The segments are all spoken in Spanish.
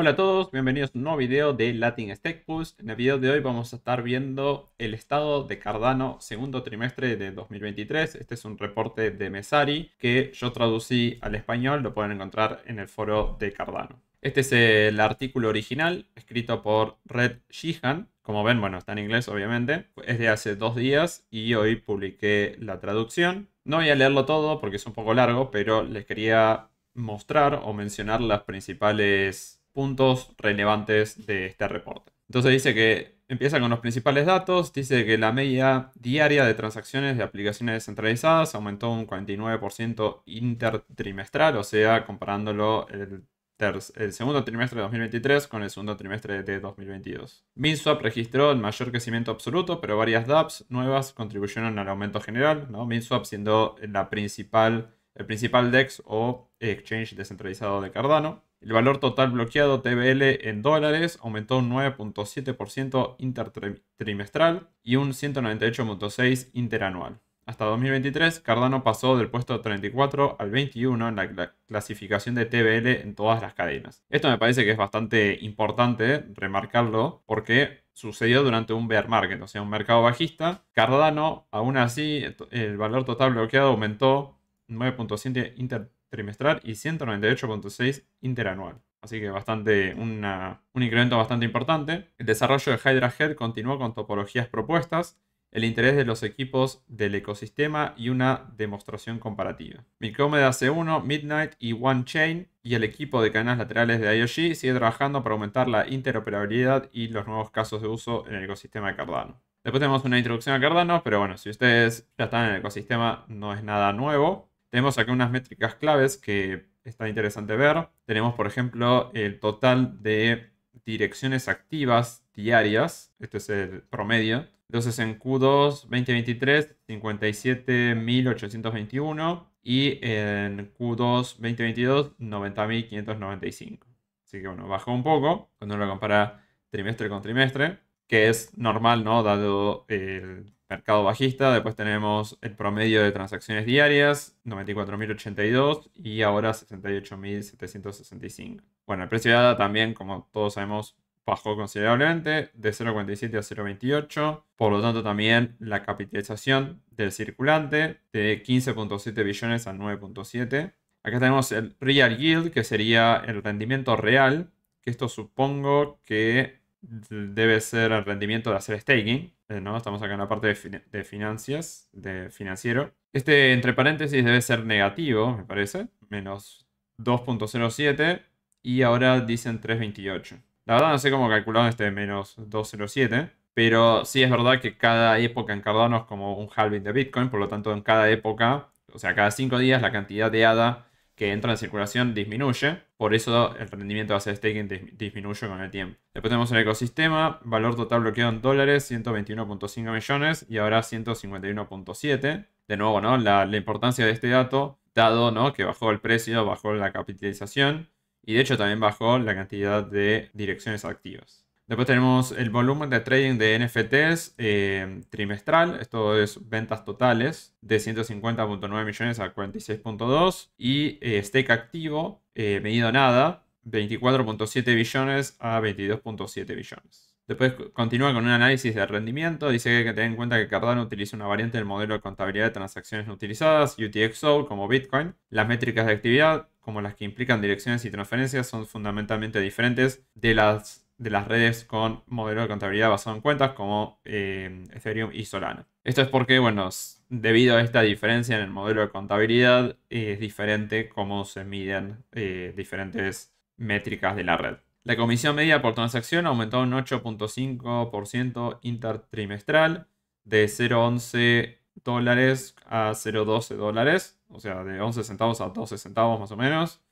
Hola a todos, bienvenidos a un nuevo video de Latin Stack En el video de hoy vamos a estar viendo el estado de Cardano segundo trimestre de 2023. Este es un reporte de Mesari que yo traducí al español, lo pueden encontrar en el foro de Cardano. Este es el artículo original, escrito por Red Sheehan. Como ven, bueno, está en inglés obviamente. Es de hace dos días y hoy publiqué la traducción. No voy a leerlo todo porque es un poco largo, pero les quería mostrar o mencionar las principales puntos relevantes de este reporte. Entonces dice que empieza con los principales datos, dice que la media diaria de transacciones de aplicaciones descentralizadas aumentó un 49% intertrimestral, o sea, comparándolo el segundo trimestre de 2023 con el segundo trimestre de 2022. MinSwap registró el mayor crecimiento absoluto, pero varias dApps nuevas contribuyeron al aumento general, ¿no? MinSwap siendo principal, el principal DEX o exchange descentralizado de Cardano. El valor total bloqueado TBL en dólares aumentó un 9.7% intertrimestral y un 198.6% interanual. Hasta 2023, Cardano pasó del puesto 34 al 21 en la clasificación de TBL en todas las cadenas. Esto me parece que es bastante importante remarcarlo porque sucedió durante un bear market, o sea, un mercado bajista. Cardano, aún así, el valor total bloqueado aumentó 9.7 intertrimestral trimestral y 198.6 interanual. Así que bastante un incremento bastante importante. El desarrollo de Hydra Head continuó con topologías propuestas, el interés de los equipos del ecosistema y una demostración comparativa. Micromeda C1, Midnight y OneChain y el equipo de cadenas laterales de IoG sigue trabajando para aumentar la interoperabilidad y los nuevos casos de uso en el ecosistema de Cardano. Después tenemos una introducción a Cardano, pero bueno, si ustedes ya están en el ecosistema no es nada nuevo. Tenemos acá unas métricas claves que está interesante ver. Tenemos, por ejemplo, el total de direcciones activas diarias. Este es el promedio. Entonces en Q2 2023, 57.821 y en Q2 2022, 90.595. Así que bueno, bajó un poco cuando uno lo compara trimestre con trimestre, que es normal, ¿no? Dado el mercado bajista, después tenemos el promedio de transacciones diarias, 94.082 y ahora 68.765. Bueno, el precio de ADA también, como todos sabemos, bajó considerablemente de 0.47 a 0.28, por lo tanto también la capitalización del circulante de 15.7 billones a 9.7. Acá tenemos el real yield, que sería el rendimiento real, que esto supongo que debe ser el rendimiento de hacer staking, eh, ¿no? Estamos acá en la parte de, financias, de, finanzas, de financiero. Este entre paréntesis debe ser negativo, me parece, menos 2.07 y ahora dicen 3.28. La verdad no sé cómo calcularon este menos 2.07, pero sí es verdad que cada época en es como un halving de Bitcoin, por lo tanto en cada época, o sea, cada 5 días la cantidad de ADA que entra en circulación disminuye, por eso el rendimiento de de staking disminuye con el tiempo. Después tenemos el ecosistema, valor total bloqueado en dólares, 121.5 millones y ahora 151.7. De nuevo, ¿no? La, importancia de este dato, dado ¿no? que bajó el precio, bajó la capitalización y de hecho también bajó la cantidad de direcciones activas. Después tenemos el volumen de trading de NFTs eh, trimestral. Esto es ventas totales de 150.9 millones a 46.2. Y eh, stake activo, eh, medido nada, 24.7 billones a 22.7 billones. Después continúa con un análisis de rendimiento. Dice que hay que tener en cuenta que Cardano utiliza una variante del modelo de contabilidad de transacciones no utilizadas, UTXO, como Bitcoin. Las métricas de actividad, como las que implican direcciones y transferencias, son fundamentalmente diferentes de las de las redes con modelo de contabilidad basado en cuentas como eh, Ethereum y Solana. Esto es porque, bueno, debido a esta diferencia en el modelo de contabilidad, es diferente cómo se miden eh, diferentes métricas de la red. La comisión media por transacción aumentó un 8.5% intertrimestral de 0.11 dólares a 0.12 dólares, o sea, de 11 centavos a 12 centavos más o menos.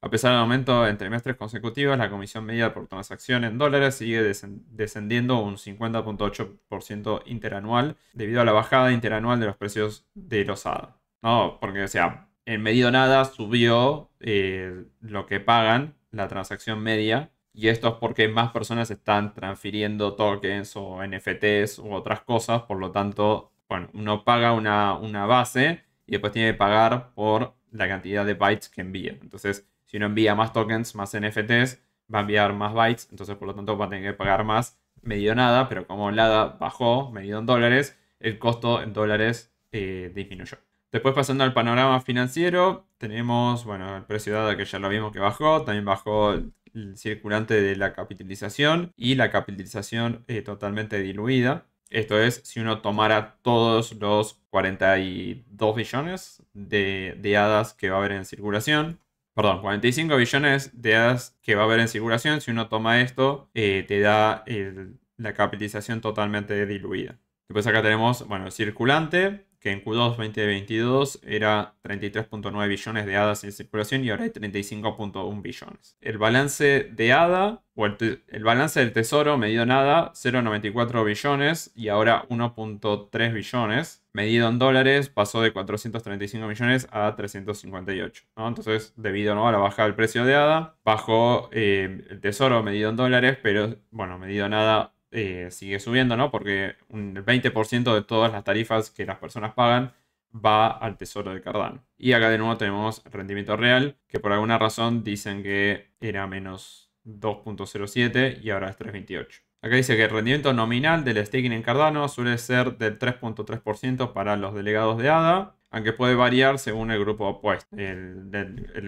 A pesar del aumento en trimestres consecutivos, la comisión media por transacción en dólares sigue descendiendo un 50.8% interanual debido a la bajada interanual de los precios de los ADA. No, porque, o sea, en medio nada subió eh, lo que pagan la transacción media y esto es porque más personas están transfiriendo tokens o NFTs u otras cosas, por lo tanto, bueno, uno paga una, una base y después tiene que pagar por la cantidad de bytes que envía. Entonces, si uno envía más tokens, más NFTs, va a enviar más bytes, entonces por lo tanto va a tener que pagar más medido nada, pero como LADA bajó, medido en dólares, el costo en dólares eh, disminuyó. Después pasando al panorama financiero, tenemos, bueno, el precio de ADA que ya lo vimos que bajó, también bajó el circulante de la capitalización y la capitalización eh, totalmente diluida. Esto es, si uno tomara todos los 42 billones de, de hadas que va a haber en circulación, perdón, 45 billones de hadas que va a haber en circulación. Si uno toma esto, eh, te da la capitalización totalmente diluida. Después acá tenemos, bueno, el circulante, que en Q2 2022 era 33.9 billones de hadas en circulación y ahora hay 35.1 billones. El balance de hada, o el, balance del tesoro medido en hada, 0.94 billones y ahora 1.3 billones medido en dólares, pasó de 435 millones a 358. Entonces, debido a la baja del precio de ADA, bajó eh, el tesoro medido en dólares, pero bueno, medido en ADA eh, sigue subiendo, ¿no? Porque un 20% de todas las tarifas que las personas pagan va al tesoro de Cardano. Y acá de nuevo tenemos rendimiento real, que por alguna razón dicen que era menos 2.07 y ahora es 3.28. Acá dice que el rendimiento nominal del staking en Cardano suele ser del 3.3% para los delegados de ADA, aunque puede variar según el grupo opuesto, el,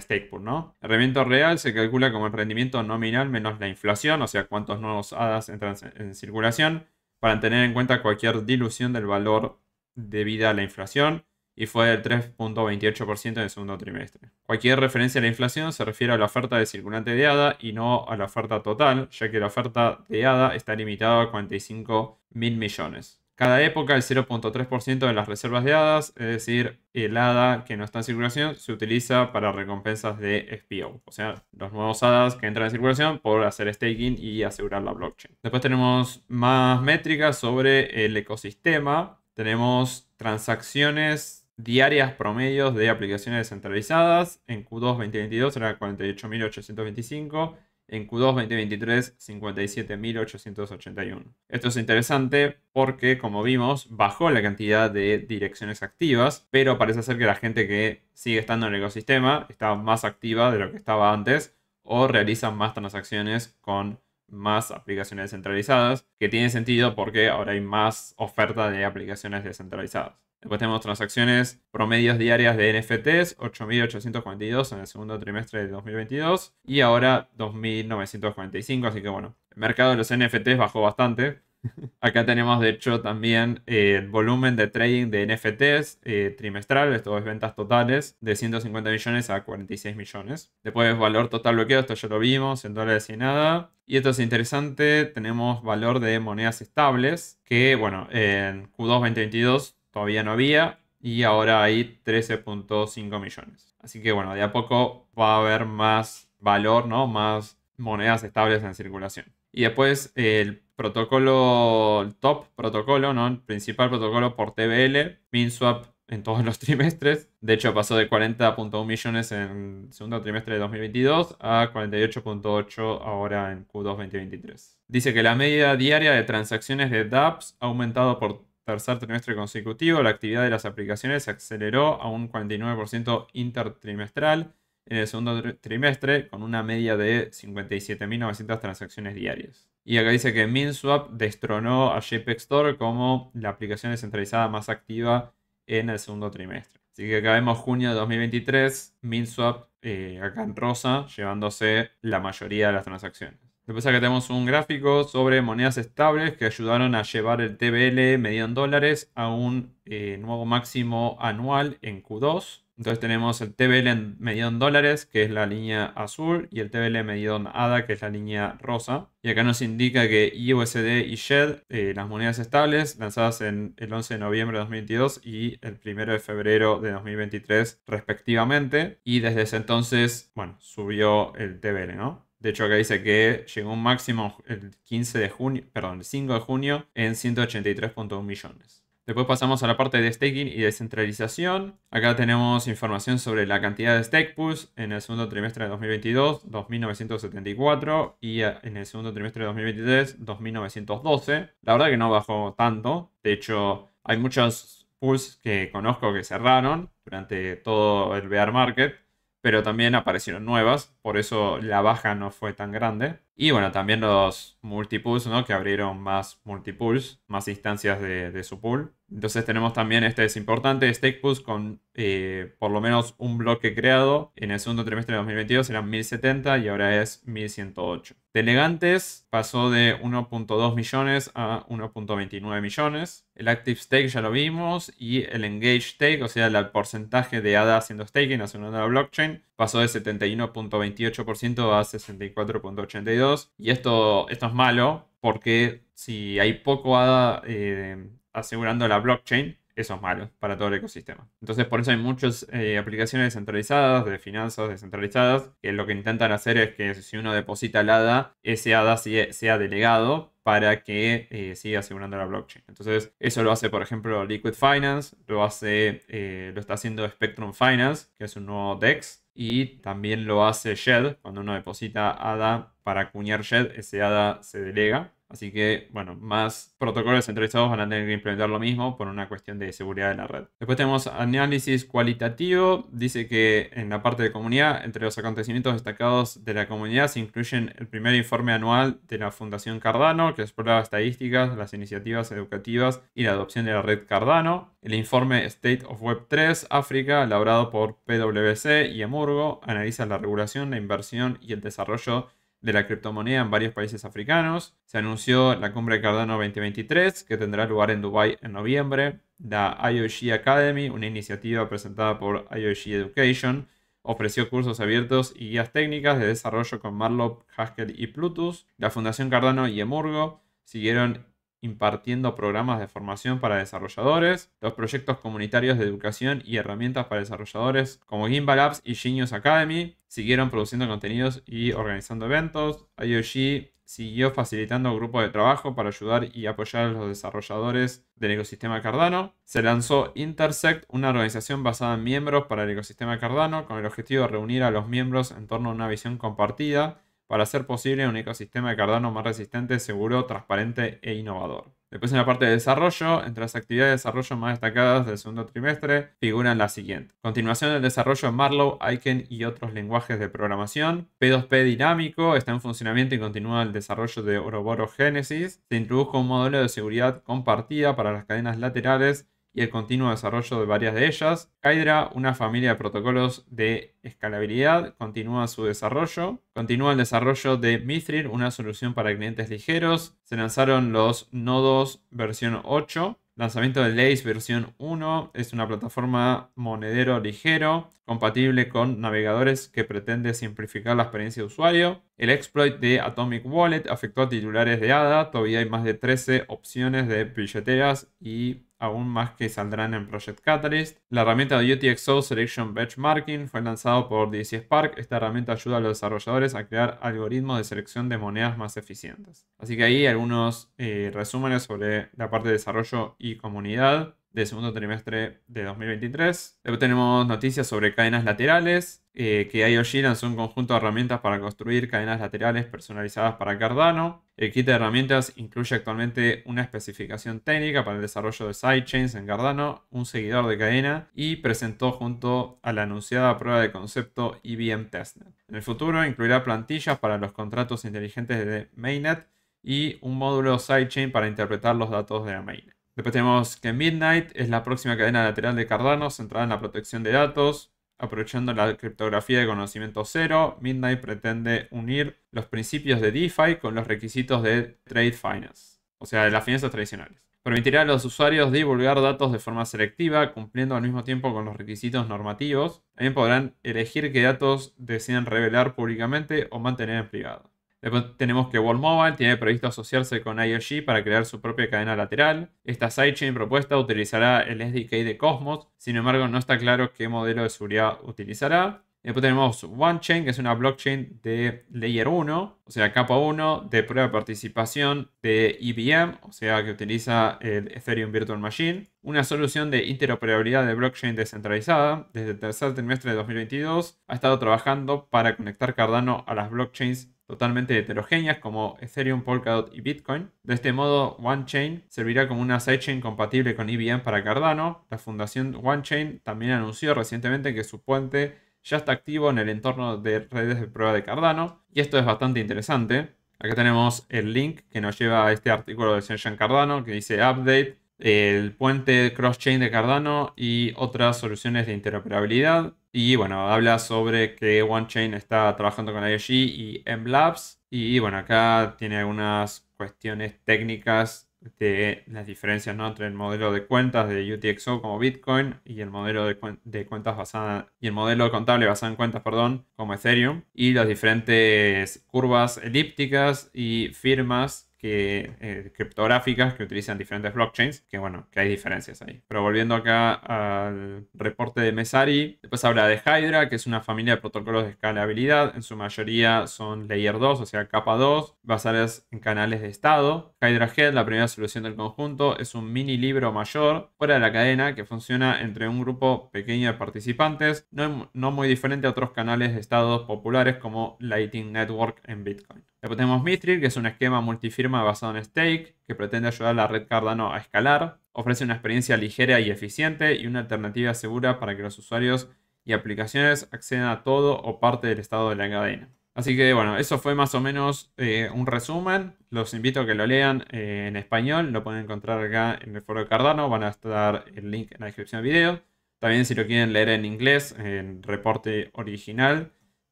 stake pool, ¿no? El rendimiento real se calcula como el rendimiento nominal menos la inflación, o sea, cuántos nuevos hadas entran en circulación, para tener en cuenta cualquier dilución del valor debido a la inflación y fue del 3.28% en el segundo trimestre. Cualquier referencia a la inflación se refiere a la oferta de circulante de ADA y no a la oferta total, ya que la oferta de ADA está limitada a 45 mil millones. Cada época el 0.3% de las reservas de hadas, es decir, el hada que no está en circulación, se utiliza para recompensas de SPO, o sea, los nuevos hadas que entran en circulación por hacer staking y asegurar la blockchain. Después tenemos más métricas sobre el ecosistema. Tenemos transacciones diarias promedios de aplicaciones descentralizadas. En Q2 2022 era 48.825. En Q2 2023, 57.881. Esto es interesante porque, como vimos, bajó la cantidad de direcciones activas, pero parece ser que la gente que sigue estando en el ecosistema está más activa de lo que estaba antes o realiza más transacciones con más aplicaciones descentralizadas, que tiene sentido porque ahora hay más oferta de aplicaciones descentralizadas. Después tenemos transacciones promedios diarias de NFTs, 8.842 en el segundo trimestre de 2022 y ahora 2.945, así que bueno, el mercado de los NFTs bajó bastante. Acá tenemos de hecho también eh, el volumen de trading de NFTs eh, trimestral, esto es ventas totales, de 150 millones a 46 millones. Después valor total bloqueado, esto ya lo vimos, en dólares y nada. Y esto es interesante, tenemos valor de monedas estables, que bueno, en Q2 2022 todavía no había y ahora hay 13.5 millones. Así que bueno, de a poco va a haber más valor, ¿no? Más monedas estables en circulación. Y después el protocolo, el top protocolo, ¿no? El principal protocolo por TBL, MinSwap en todos los trimestres. De hecho, pasó de 40.1 millones en el segundo trimestre de 2022 a 48.8 ahora en Q2 2023. Dice que la media diaria de transacciones de dApps ha aumentado por tercer trimestre consecutivo, la actividad de las aplicaciones se aceleró a un 49% intertrimestral en el segundo trimestre con una media de 57.900 transacciones diarias. Y acá dice que MinSwap destronó a JPEG Store como la aplicación descentralizada más activa en el segundo trimestre. Así que acá vemos junio de 2023, MinSwap eh, acá en rosa, llevándose la mayoría de las transacciones. Después que tenemos un gráfico sobre monedas estables que ayudaron a llevar el TBL medido en dólares a un eh, nuevo máximo anual en Q2. Entonces tenemos el TBL medido en dólares, que es la línea azul, y el TBL medido en ADA, que es la línea rosa. Y acá nos indica que IUSD y SHED, eh, las monedas estables, lanzadas en el 11 de noviembre de 2022 y el 1 de febrero de 2023 respectivamente. Y desde ese entonces, bueno, subió el TBL, ¿no? De hecho, acá dice que llegó un máximo el 15 de junio, perdón, el 5 de junio en 183.1 millones. Después pasamos a la parte de staking y descentralización. Acá tenemos información sobre la cantidad de stake pools en el segundo trimestre de 2022, 2.974, y en el segundo trimestre de 2023, 2.912. La verdad que no bajó tanto. De hecho, hay muchos pools que conozco que cerraron durante todo el bear market pero también aparecieron nuevas, por eso la baja no fue tan grande. Y bueno, también los multipools, ¿no? Que abrieron más multipools, más instancias de, su pool. Entonces tenemos también, este es importante, stake pools con eh, por lo menos un bloque creado. En el segundo trimestre de 2022 eran 1070 y ahora es 1108. Delegantes pasó de 1.2 millones a 1.29 millones. El active stake ya lo vimos y el engaged stake, o sea, el porcentaje de ADA haciendo staking, haciendo la blockchain, pasó de 71.28% a 64.82%. Y esto, esto es malo porque si hay poco ADA eh, asegurando la blockchain, eso es malo para todo el ecosistema. Entonces, por eso hay muchas eh, aplicaciones descentralizadas, de finanzas descentralizadas, que lo que intentan hacer es que si uno deposita el ADA, ese ADA sea delegado para que eh, siga asegurando la blockchain. Entonces, eso lo hace, por ejemplo, Liquid Finance, lo hace, eh, lo está haciendo Spectrum Finance, que es un nuevo DEX, y también lo hace Shed, cuando uno deposita ADA para acuñar Shed, ese ADA se delega Así que, bueno, más protocolos centralizados van a tener que implementar lo mismo por una cuestión de seguridad de la red. Después tenemos análisis cualitativo. Dice que en la parte de comunidad, entre los acontecimientos destacados de la comunidad se incluyen el primer informe anual de la Fundación Cardano, que explora estadísticas, las iniciativas educativas y la adopción de la red Cardano. El informe State of Web 3 África, elaborado por PwC y Amurgo, analiza la regulación, la inversión y el desarrollo de la criptomoneda en varios países africanos. Se anunció la cumbre Cardano 2023, que tendrá lugar en Dubái en noviembre. La IoG Academy, una iniciativa presentada por IoG Education, ofreció cursos abiertos y guías técnicas de desarrollo con Marlowe, Haskell y Plutus. La Fundación Cardano y Emurgo siguieron impartiendo programas de formación para desarrolladores, los proyectos comunitarios de educación y herramientas para desarrolladores como Gimbal Labs y Genius Academy, siguieron produciendo contenidos y organizando eventos, IOG siguió facilitando grupos de trabajo para ayudar y apoyar a los desarrolladores del ecosistema Cardano. Se lanzó Intersect, una organización basada en miembros para el ecosistema Cardano, con el objetivo de reunir a los miembros en torno a una visión compartida para hacer posible un ecosistema de Cardano más resistente, seguro, transparente e innovador. Después en la parte de desarrollo, entre las actividades de desarrollo más destacadas del segundo trimestre figuran las siguientes. Continuación del desarrollo en Marlowe, Iken y otros lenguajes de programación. P2P dinámico está en funcionamiento y continúa el desarrollo de Ouroboros Genesis. Se introdujo un modelo de seguridad compartida para las cadenas laterales y el continuo desarrollo de varias de ellas. Hydra, una familia de protocolos de escalabilidad, continúa su desarrollo. Continúa el desarrollo de Mithril, una solución para clientes ligeros. Se lanzaron los nodos versión 8. Lanzamiento de Lace versión 1 es una plataforma monedero ligero, compatible con navegadores que pretende simplificar la experiencia de usuario. El exploit de Atomic Wallet afectó a titulares de ADA, todavía hay más de 13 opciones de billeteras y aún más que saldrán en Project Catalyst. La herramienta UTXO Selection Benchmarking fue lanzada por DC Spark. Esta herramienta ayuda a los desarrolladores a crear algoritmos de selección de monedas más eficientes. Así que ahí algunos eh, resúmenes sobre la parte de desarrollo y comunidad. De segundo trimestre de 2023. Luego tenemos noticias sobre cadenas laterales, eh, que IOG lanzó un conjunto de herramientas para construir cadenas laterales personalizadas para Cardano. El kit de herramientas incluye actualmente una especificación técnica para el desarrollo de sidechains en Cardano, un seguidor de cadena y presentó junto a la anunciada prueba de concepto IBM e Testnet. En el futuro incluirá plantillas para los contratos inteligentes de Mainnet y un módulo sidechain para interpretar los datos de la Mainnet. Después tenemos que Midnight es la próxima cadena lateral de Cardano centrada en la protección de datos. Aprovechando la criptografía de conocimiento cero, Midnight pretende unir los principios de DeFi con los requisitos de Trade Finance, o sea, de las finanzas tradicionales. Permitirá a los usuarios divulgar datos de forma selectiva, cumpliendo al mismo tiempo con los requisitos normativos. También podrán elegir qué datos desean revelar públicamente o mantener en privado. Después tenemos que World Mobile tiene previsto asociarse con IOG para crear su propia cadena lateral. Esta sidechain propuesta utilizará el SDK de Cosmos, sin embargo no está claro qué modelo de seguridad utilizará. Después tenemos OneChain, que es una blockchain de Layer 1, o sea, capa 1, de prueba de participación de IBM, e o sea, que utiliza el Ethereum Virtual Machine. Una solución de interoperabilidad de blockchain descentralizada. Desde el tercer trimestre de 2022 ha estado trabajando para conectar Cardano a las blockchains totalmente heterogéneas como Ethereum, Polkadot y Bitcoin. De este modo, OneChain servirá como una sidechain compatible con IBM e para Cardano. La fundación OneChain también anunció recientemente que su puente ya está activo en el entorno de redes de prueba de Cardano. Y esto es bastante interesante. Acá tenemos el link que nos lleva a este artículo de Sunshine Cardano que dice Update, el puente cross-chain de Cardano y otras soluciones de interoperabilidad. Y bueno, habla sobre que OneChain está trabajando con IOG y MLabs. Y bueno, acá tiene algunas cuestiones técnicas de las diferencias ¿no? entre el modelo de cuentas de UTXO como Bitcoin y el modelo de, cuentas basada y el modelo contable basado en cuentas, perdón, como Ethereum y las diferentes curvas elípticas y firmas eh, criptográficas que utilizan diferentes blockchains, que bueno, que hay diferencias ahí. Pero volviendo acá al reporte de Mesari, después habla de Hydra, que es una familia de protocolos de escalabilidad, en su mayoría son Layer 2, o sea, capa 2, basadas en canales de estado. Hydra Head, la primera solución del conjunto, es un mini libro mayor fuera de la cadena que funciona entre un grupo pequeño de participantes, no, no muy diferente a otros canales de estado populares como Lightning Network en Bitcoin. Después tenemos Mithril, que es un esquema multifirma basado en stake, que pretende ayudar a la red Cardano a escalar. Ofrece una experiencia ligera y eficiente y una alternativa segura para que los usuarios y aplicaciones accedan a todo o parte del estado de la cadena. Así que bueno, eso fue más o menos eh, un resumen. Los invito a que lo lean eh, en español. Lo pueden encontrar acá en el foro de Cardano. Van a estar el link en la descripción del video. También si lo quieren leer en inglés, en reporte original,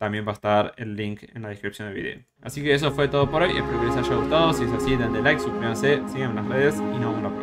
también va a estar el link en la descripción del video. Así que eso fue todo por hoy. Espero que les haya gustado. Si es así, denle like, suscríbanse, síganme en las redes y nos vemos la próxima.